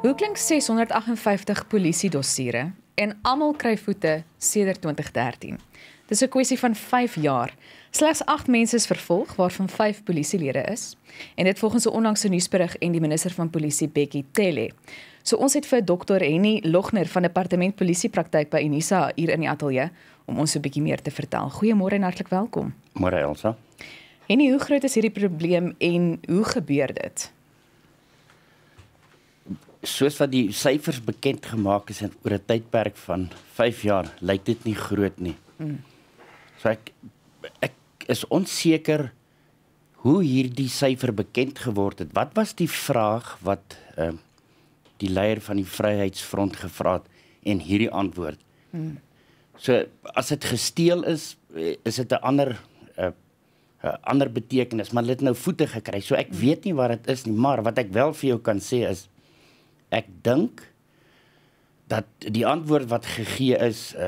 Hoe klink 658 polisie dossiere en almal kry voete sedert 2013. Dis 'n kwessie van 5 jaar. Slegs 8 mense is vervolg waarvan 5 polisielede is en dit volgens 'n onlangse nuusberig en die minister van polisie Bekkie Tele. So ons het vir Dr Henny Logner van Departement Polisiepraktyk by Unisa hier in die ateljee om ons 'n bietjie meer te vertel. Goeiemôre en hartlik welkom. Môre Elsa. Henny, hoe groot is hierdie probleem en hoe gebeur dit? soos wat die syfers bekend gemaak is in oor 'n tydperk van 5 jaar, lyk dit nie groot nie. Mm. So ek ek is onseker hoe hierdie syfer bekend geword het. Wat was die vraag wat ehm uh, die leier van die Vryheidsfront gevra het en hierdie antwoord. Mm. So as dit gesteel is, is dit 'n ander eh, 'n ander betekenis, maar dit nou voete gekry. So ek hmm. weet nie wat dit is nie, maar wat ek wel vir jou kan sê is ek dink dat die antwoord wat gegee is eh,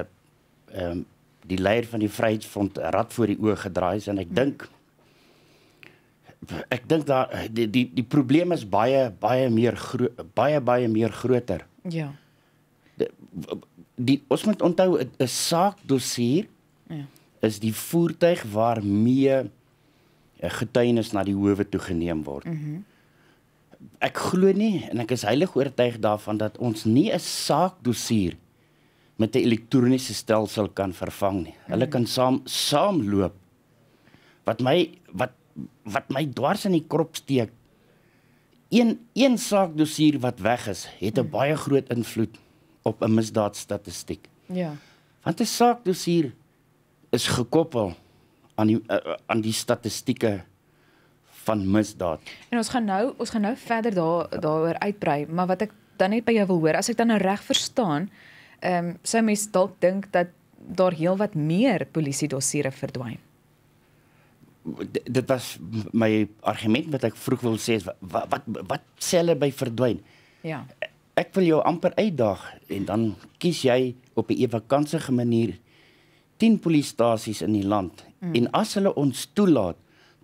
ehm uh, um, die leier van die Vryheidsfront rad voor die oë gedraai is en ek mm. dink ek dink daar die die die probleem is baie baie meer gro, baie baie meer groter. Ja. De, die ons moet onthou 'n saak dossier ja. is die voertuig waarmee 'n getuienis na die howe toegeneem word. Mhm. Mm ek glo nie en ek is heilig oortuig daarvan dat ons nie 'n saakdossier met 'n elektroniese stelsel kan vervang nie. Hulle kan saam saamloop. Wat my wat wat my dwars in die krop steek Een een saak dossier wat weg is, het 'n baie groot invloed op 'n misdaadstatistiek. Ja. Want 'n saak dossier is gekoppel aan die eh, eh, aan die statistieke van misdaad. En ons gaan nou ons gaan nou verder daar daaroor uitbrei, maar wat ek dan net by jou wil hoor, as ek dan nou reg verstaan, ehm um, sou mens dalk dink dat daar heelwat meer polisie dossiere verdwyn. D dit was my argument wat ek vroeg wil sê is wat wat, wat sê hulle by verdwyn? Ja. Ek wil jou amper uitdaag en dan kies jy op 'n ewe kansige manier 10 polisiestasies in die land mm. en as hulle ons toelaat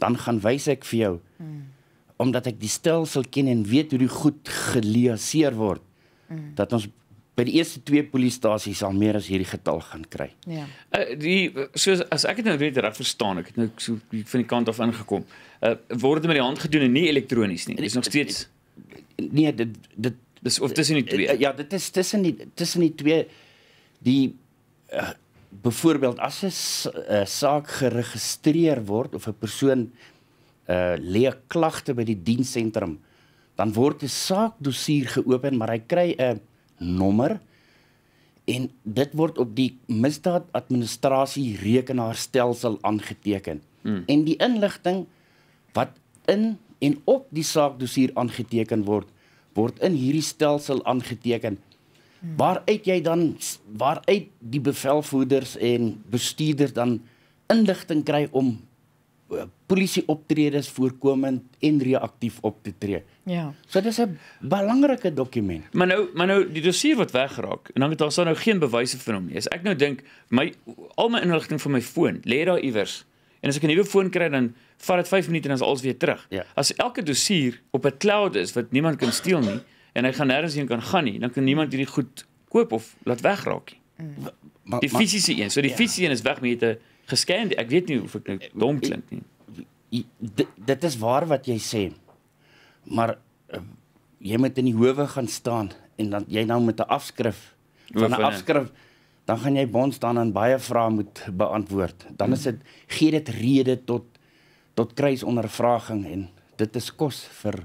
dan gaan wys ek vir jou. Mm. Omdat ek die stelsel ken en weet hoe die goed geleaseer word. Mm. Dat ons by die eerste twee polisiestasies sal meer as hierdie getal gaan kry. Ja. Uh, die soos as ek dit nou weet reg verstaan, ek het nou so van die kant af ingekom. Uh word dit met die hand gedoen en nie elektronies nie. Dis nog eh, steeds nee, dit dit dis of tussen die twee. Ja, dit is tussen die tussen die twee die uh, byvoorbeeld as 'n saak geregistreer word of 'n persoon uh eh, lê klagte by die dienssentrum, dan word 'n saakdossier geopen, maar hy kry 'n nommer en dit word op die misdaad administrasie rekenaarstelsel aangeteken. Hmm. En die inligting wat in en op die saakdossier aangeteken word, word in hierdie stelsel aangeteken waaruit jy dan waaruit die bevelvoerders en bestuurders dan inligting kry om eh, polisie optredes voorkomend en reaktief op te tree. Ja. So dis 'n belangrike dokument. Maar nou, maar nou die dossier wat weggeraak en dan het daar nou geen bewyse vir hom nie. As ek nou dink my al my inligting van my foon lê daar iewers en as ek 'n nuwe foon kry dan vat dit 5 minute en dan is alles weer terug. Ja. As elke dossier op 'n cloud is wat niemand kan steel nie en hy gaan nêrens heen kan gaan nie, dan kan niemand hierdie goed koop of laat wegraak nie. Mm. Die fisiese een. So die yeah. Ja. fisiese een is weg met 'n geskande. Ek weet nie of ek nou dom eh, klink nie. Dit is waar wat jy sê. Maar uh, jy moet in die howe gaan staan en dan jy nou met 'n afskrif van 'n afskrif dan gaan jy bond staan en baie vrae moet beantwoord. Dan is mm. dit gee dit rede tot tot kruisondervraging en dit is kos vir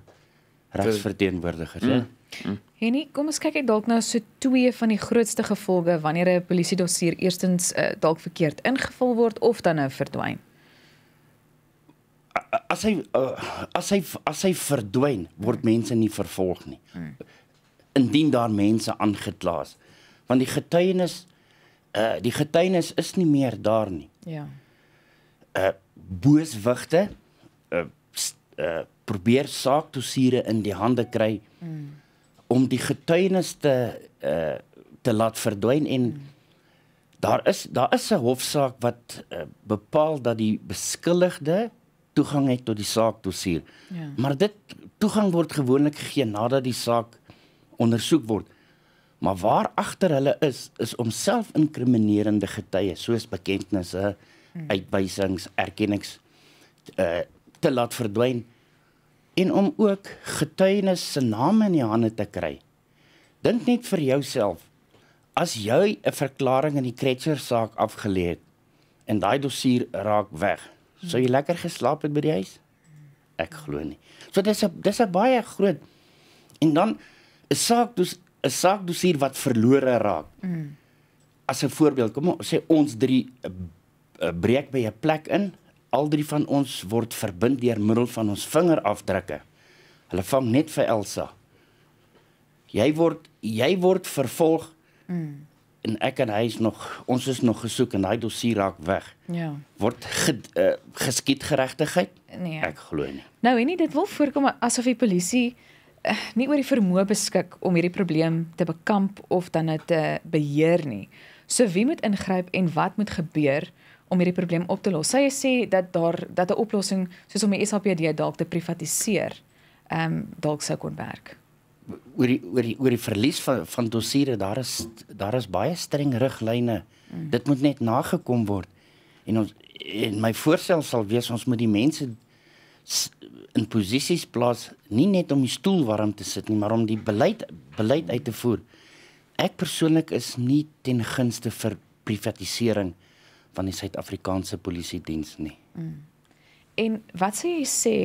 regsverteenwoordigers, ja. Mm. Mm. Henny, kom ons kyk net dalk na nou so twee van die grootste gevolge wanneer 'n polisie dossier eerstens uh, dalk verkeerd ingevul word of dan nou verdwyn. As hy uh, as hy as hy verdwyn, word mm. mense nie vervolg nie. Mm. Indien daar mense aangekla is, want die getuienis uh die getuienis is nie meer daar nie. Ja. Uh booswigte uh, st, uh probeer saakdossiere in die hande kry mm. om die getuienis te uh, te laat verdwyn en mm. daar is daar is 'n hofsaak wat uh, bepaal dat die beskuldigde toegang het tot die saakdossier. Ja. Maar dit toegang word gewoonlik gegee nadat die saak ondersoek word. Maar waar agter hulle is is om self inkriminerende getuie soos bekendnisse, mm. uitwysings, erkennings uh, te laat verdwyn. Mm en om ook getuienis se name in die hande te kry. Dink net vir jouself as jy 'n verklaring in die Kretscher saak afgelê het en daai dossier raak weg. Sou jy lekker geslaap het by die huis? Ek glo nie. So dis 'n dis 'n baie groot en dan 'n saak dus 'n saak dossier wat verlore raak. Mm. As 'n voorbeeld, kom ons sê ons drie eh, breek by 'n plek in al drie van ons word verbind deur middel van ons vingerafdrukke. Hulle vang net vir Elsa. Jy word jy word vervolg. Mm. En ek en hy is nog ons is nog gesoek en daai dossier raak weg. Ja. Word ge, uh, eh, geskied geregtigheid? Nee. Ek glo nie. Nou en nie dit wil voorkom asof die polisie uh, nie oor die vermoë beskik om hierdie probleem te bekamp of dan dit te beheer nie. So wie moet ingryp en wat moet gebeur? om hierdie probleem op te los. Sy sê dat daar dat 'n oplossing soos om die SAPD dalk te privatiseer, ehm um, dalk sou kon werk. Oor die oor die oor die verlies van van dossiere, daar is daar is baie streng riglyne. Mm. Dit moet net nagekom word. En ons en my voorstel sal wees ons moet die mense in posisies plaas nie net om die stoel warm te sit nie, maar om die beleid beleid uit te voer. Ek persoonlik is nie ten gunste vir privatisering nie van die Suid-Afrikaanse polisie diens nie. Mm. En wat sê jy sê,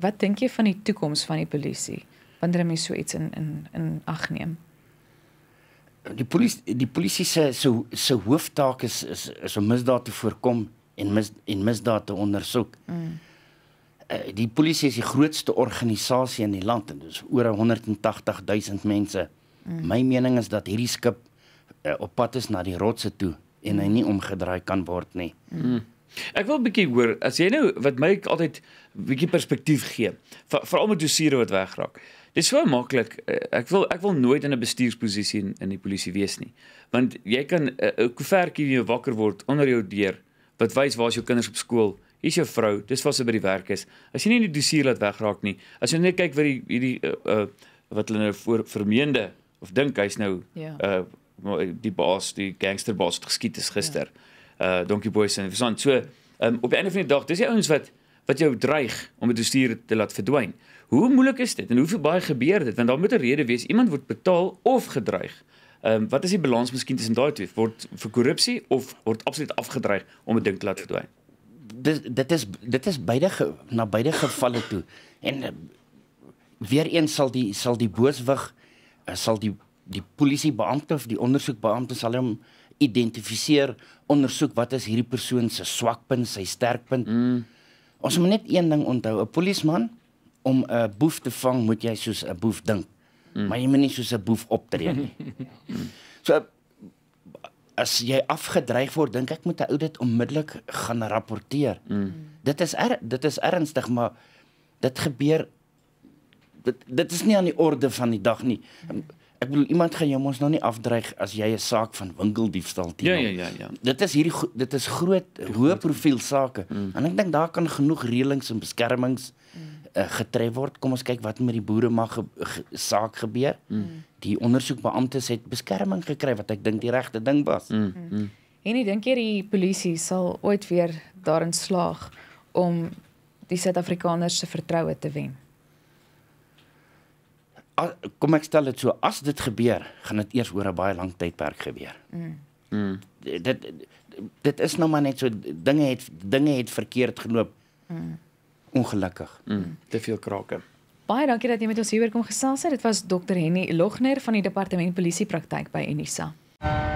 wat dink jy van die toekoms van die polisie wanneer hulle so iets in in in ag neem? Die polisie die polisie se so se hooftaak is is is om misdaad te voorkom en mis en misdaad te ondersoek. Mm. Eh, die polisie is die grootste organisasie in die land en dis oor 180 000 mense. Mm. My mening is dat hierdie skip eh, op pad is na die rotse toe en hy mm. nie omgedraai kan word nie. Hmm. Ek wil 'n bietjie hoor as jy nou wat my altyd bietjie perspektief gee veral met dosiere wat wegraak. Dit is so maklik. Eh, ek wil ek wil nooit in 'n bestuursposisie in, in die polisie wees nie. Want jy kan eh, 'n koevertjie jou wakker word onder jou deur wat wys waar is jou kinders op skool? Hier's jou vrou, dis waar sy by die werk is. As jy nie die dosier laat wegraak nie, as jy net kyk wat die hierdie uh, uh, wat hulle nou voor vermeende of dink hy's nou 'n ja. yeah. uh, die baas, die gangsterbaas wat geskiet is gister. Ja. Uh Donkey Boys en so. So, um, ehm, op die einde van die dag, dis die ouens wat wat jou dreig om dit te stuur te laat verdwyn. Hoe moeilik is dit en hoe veel baie gebeur dit? Want daar moet 'n rede wees. Iemand word betaal of gedreig. Ehm um, wat is die balans miskien tussen daai twee? Word vir korrupsie of word absoluut afgedreig om 'n ding te laat verdwyn? Dit dit is dit is beide ge, na beide gevalle toe. En eh, weer een sal die sal die booswig eh, sal die die polisiebeampte of die ondersoekbeampte sal hom identifiseer, ondersoek wat is hierdie persoon se swakpunt, sy sterkpunt. Mm. Ons moet net een ding onthou, 'n polisman om 'n boef te vang, moet jy soos 'n boef dink. Mm. Maar jy moet nie soos 'n boef optree nie. Mm. so as jy afgedreig word, dink ek moet 'n oudit onmiddellik gaan rapporteer. Mm. mm. Dit is er, dit is ernstig, maar dit gebeur dit dit is nie aan die orde van die dag nie. Mm. Ek bedoel iemand gaan jou mos nou nie afdreig as jy 'n saak van winkeldiefstal teen ja, hom. Ja ja ja ja. Dit is hierdie dit is groot hoë profiel sake. Mm. En ek dink daar kan genoeg reëlings en beskermings mm. uh, getref word. Kom ons kyk wat met die boere mag ge, ge, saak gebeur. Mm. Die ondersoekbeampte het beskerming gekry wat ek dink die regte ding was. Mm. Mm. mm. En ek dink hierdie polisie sal ooit weer daarin slaag om die Suid-Afrikaners se vertroue te wen as, ah, kom ek stel dit so as dit gebeur, gaan dit eers oor 'n baie lang tydperk gebeur. Mm. mm. Dit dit is nou maar net so dinge het dinge het verkeerd geloop. Mm. Ongelukkig. Mm. Te veel krake. Baie dankie dat jy met ons hieroor kom gesels het. Dit was Dr. Henny Logner van die Departement Polisie Praktyk by Unisa. Uh.